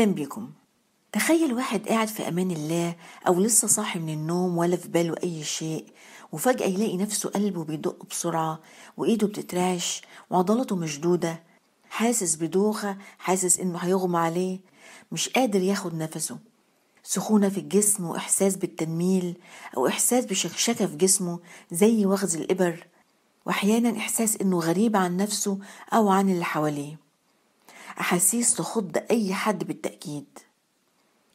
أهلا بكم تخيل واحد قاعد في أمان الله أو لسه صاحي من النوم ولا في باله أي شيء وفجأة يلاقي نفسه قلبه بيدق بسرعة وإيده بتترعش وعضلاته مشدودة حاسس بدوخة حاسس إنه هيغمى عليه مش قادر ياخد نفسه سخونة في الجسم وإحساس بالتنميل أو إحساس بشكشكة في جسمه زي وخز الإبر وأحيانا إحساس إنه غريب عن نفسه أو عن اللي حواليه أحاسيس تخض أي حد بالتأكيد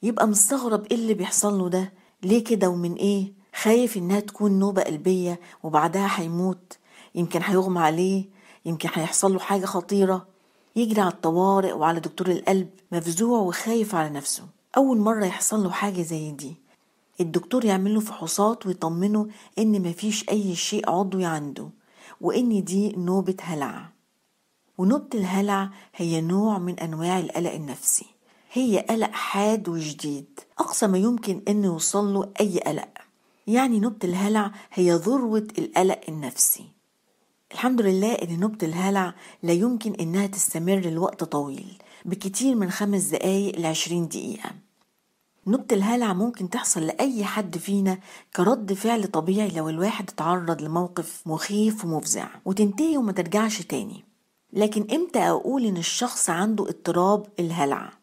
يبقى مستغرب إيه اللي بيحصل له ده ليه كده ومن إيه خايف إنها تكون نوبة قلبية وبعدها هيموت يمكن هيغمى عليه يمكن هيحصل له حاجة خطيرة يجري على الطوارئ وعلى دكتور القلب مفزوع وخايف على نفسه أول مرة يحصل له حاجة زي دي الدكتور يعمل له فحوصات ويطمنه إن مفيش أي شيء عضوي عنده وإن دي نوبة هلع ونوبة الهلع هي نوع من أنواع القلق النفسي هي قلق حاد وجديد أقصى ما يمكن أن يوصل له أي قلق يعني نوبة الهلع هي ذروة القلق النفسي الحمد لله أن نوبة الهلع لا يمكن أنها تستمر لوقت طويل بكتير من خمس دقايق لعشرين دقيقة نوبة الهلع ممكن تحصل لأي حد فينا كرد فعل طبيعي لو الواحد اتعرض لموقف مخيف ومفزع وتنتهي وما ترجعش تاني لكن امتى اقول ان الشخص عنده اضطراب الهلع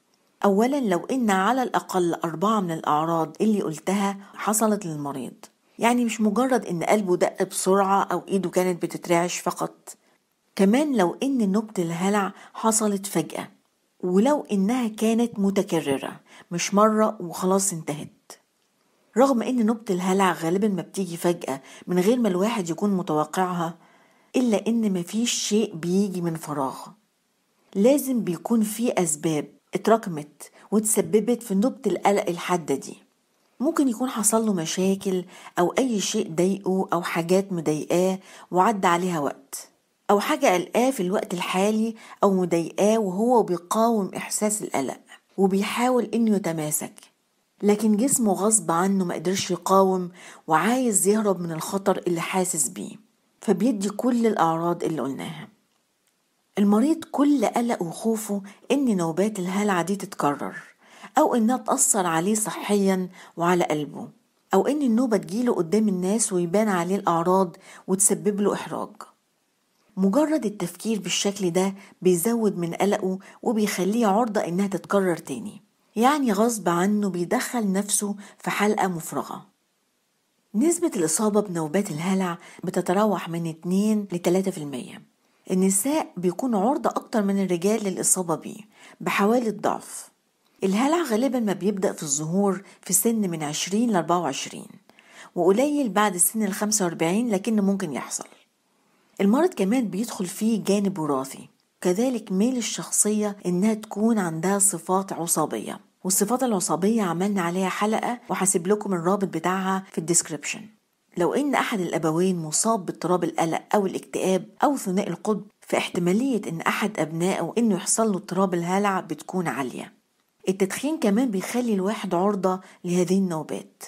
اولا لو ان على الاقل اربعه من الاعراض اللي قلتها حصلت للمريض يعني مش مجرد ان قلبه دق بسرعه او ايده كانت بتترعش فقط كمان لو ان نبت الهلع حصلت فجاه ولو انها كانت متكرره مش مره وخلاص انتهت رغم ان نبت الهلع غالبا ما بتيجي فجاه من غير ما الواحد يكون متوقعها إلا إن مفيش شيء بيجي من فراغ لازم بيكون في أسباب اتراكمت وتسببت في نوبة القلق الحادة دي ممكن يكون حصل له مشاكل أو أي شيء ضايقه أو حاجات مضايقاه وعدى عليها وقت أو حاجة قلقاه في الوقت الحالي أو مضايقاه وهو بيقاوم إحساس القلق وبيحاول إنه يتماسك لكن جسمه غصب عنه مقدرش يقاوم وعايز يهرب من الخطر اللي حاسس بيه فبيدي كل الأعراض اللي قلناها المريض كل قلقه وخوفه إن نوبات الهلع دي تتكرر أو إنها تأثر عليه صحيا وعلى قلبه أو إن النوبة تجيله قدام الناس ويبان عليه الأعراض وتسبب له إحراج مجرد التفكير بالشكل ده بيزود من قلقه وبيخليه عرضة إنها تتكرر تاني يعني غصب عنه بيدخل نفسه في حلقة مفرغة نسبة الإصابة بنوبات الهلع بتتراوح من 2 ل 3% النساء بيكون عرضة أكتر من الرجال للإصابة بيه بحوالي الضعف الهلع غالبا ما بيبدأ في الظهور في سن من 20 ل 24 وقليل بعد سن ال 45 لكن ممكن يحصل المرض كمان بيدخل فيه جانب وراثي كذلك ميل الشخصية إنها تكون عندها صفات عصابية والصفات العصابية عملنا عليها حلقة وهسيب لكم الرابط بتاعها في الديسكريبشن لو ان احد الابوين مصاب باضطراب القلق او الاكتئاب او ثنائي القطب فاحتمالية ان احد ابنائه انه يحصل له اضطراب الهلع بتكون عالية التدخين كمان بيخلي الواحد عرضة لهذه النوبات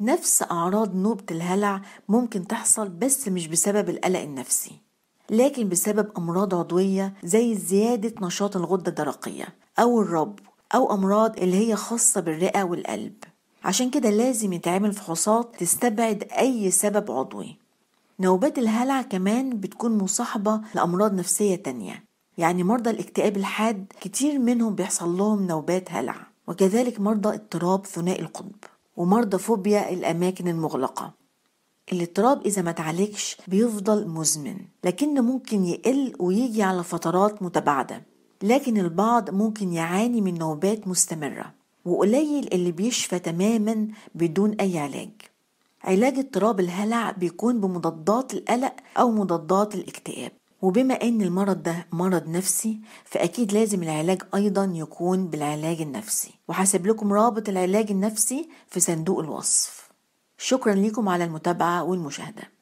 نفس أعراض نوبة الهلع ممكن تحصل بس مش بسبب القلق النفسي لكن بسبب أمراض عضوية زي زيادة نشاط الغدة الدرقية أو الربو أو أمراض اللي هي خاصة بالرئة والقلب عشان كده لازم يتعمل فحوصات تستبعد أي سبب عضوي نوبات الهلع كمان بتكون مصاحبة لأمراض نفسية تانية يعني مرضى الاكتئاب الحاد كتير منهم بيحصل لهم نوبات هلع وكذلك مرضى اضطراب ثنائي القطب ومرضى فوبيا الأماكن المغلقة الاضطراب إذا ما تعالجش بيفضل مزمن لكنه ممكن يقل ويجي على فترات متباعدة لكن البعض ممكن يعاني من نوبات مستمرة وقليل اللي بيشفى تماما بدون أي علاج علاج اضطراب الهلع بيكون بمضادات القلق أو مضادات الاكتئاب وبما ان المرض ده مرض نفسي فاكيد لازم العلاج ايضا يكون بالعلاج النفسي وحسب لكم رابط العلاج النفسي في صندوق الوصف شكرا لكم على المتابعه والمشاهده